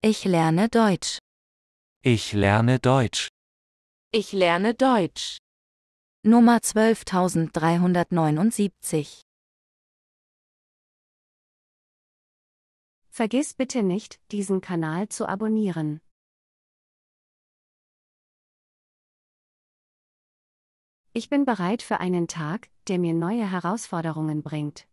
Ich lerne Deutsch. Ich lerne Deutsch. Ich lerne Deutsch. Nummer 12379. Vergiss bitte nicht, diesen Kanal zu abonnieren. Ich bin bereit für einen Tag, der mir neue Herausforderungen bringt.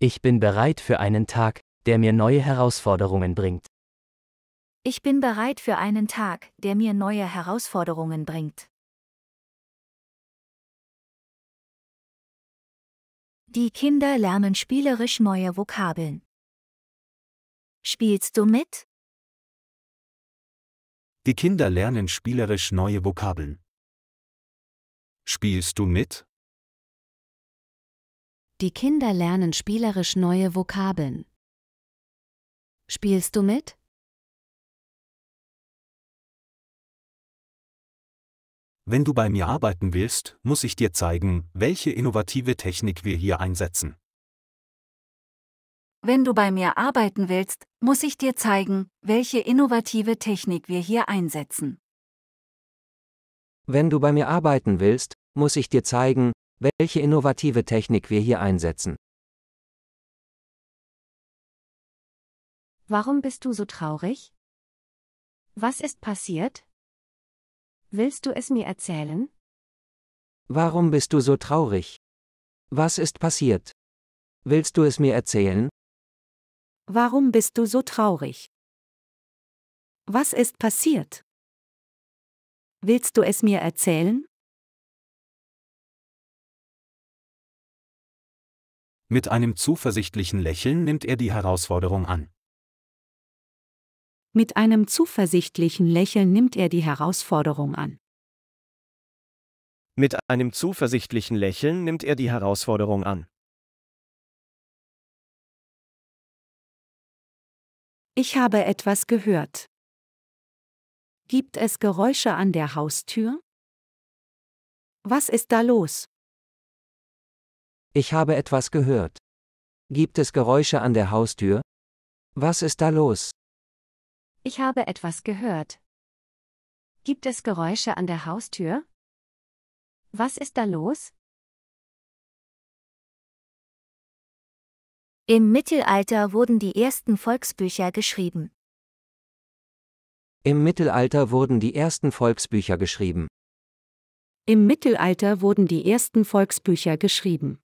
Ich bin bereit für einen Tag, der mir neue Herausforderungen bringt. Ich bin bereit für einen Tag, der mir neue Herausforderungen bringt. Die Kinder lernen spielerisch neue Vokabeln. Spielst du mit? Die Kinder lernen spielerisch neue Vokabeln. Spielst du mit? Die Kinder lernen spielerisch neue Vokabeln. Spielst du mit? Wenn du bei mir arbeiten willst, muss ich dir zeigen, welche innovative Technik wir hier einsetzen. Wenn du bei mir arbeiten willst, muss ich dir zeigen, welche innovative Technik wir hier einsetzen. Wenn du bei mir arbeiten willst, muss ich dir zeigen, welche innovative Technik wir hier einsetzen. Warum bist du so traurig? Was ist passiert? Willst du es mir erzählen? Warum bist du so traurig? Was ist passiert? Willst du es mir erzählen? Warum bist du so traurig? Was ist passiert? Willst du es mir erzählen? Mit einem zuversichtlichen Lächeln nimmt er die Herausforderung an. Mit einem zuversichtlichen Lächeln nimmt er die Herausforderung an. Mit einem zuversichtlichen Lächeln nimmt er die Herausforderung an. Ich habe etwas gehört. Gibt es Geräusche an der Haustür? Was ist da los? Ich habe etwas gehört. Gibt es Geräusche an der Haustür? Was ist da los? Ich habe etwas gehört. Gibt es Geräusche an der Haustür? Was ist da los? Im Mittelalter wurden die ersten Volksbücher geschrieben. Im Mittelalter wurden die ersten Volksbücher geschrieben. Im Mittelalter wurden die ersten Volksbücher geschrieben.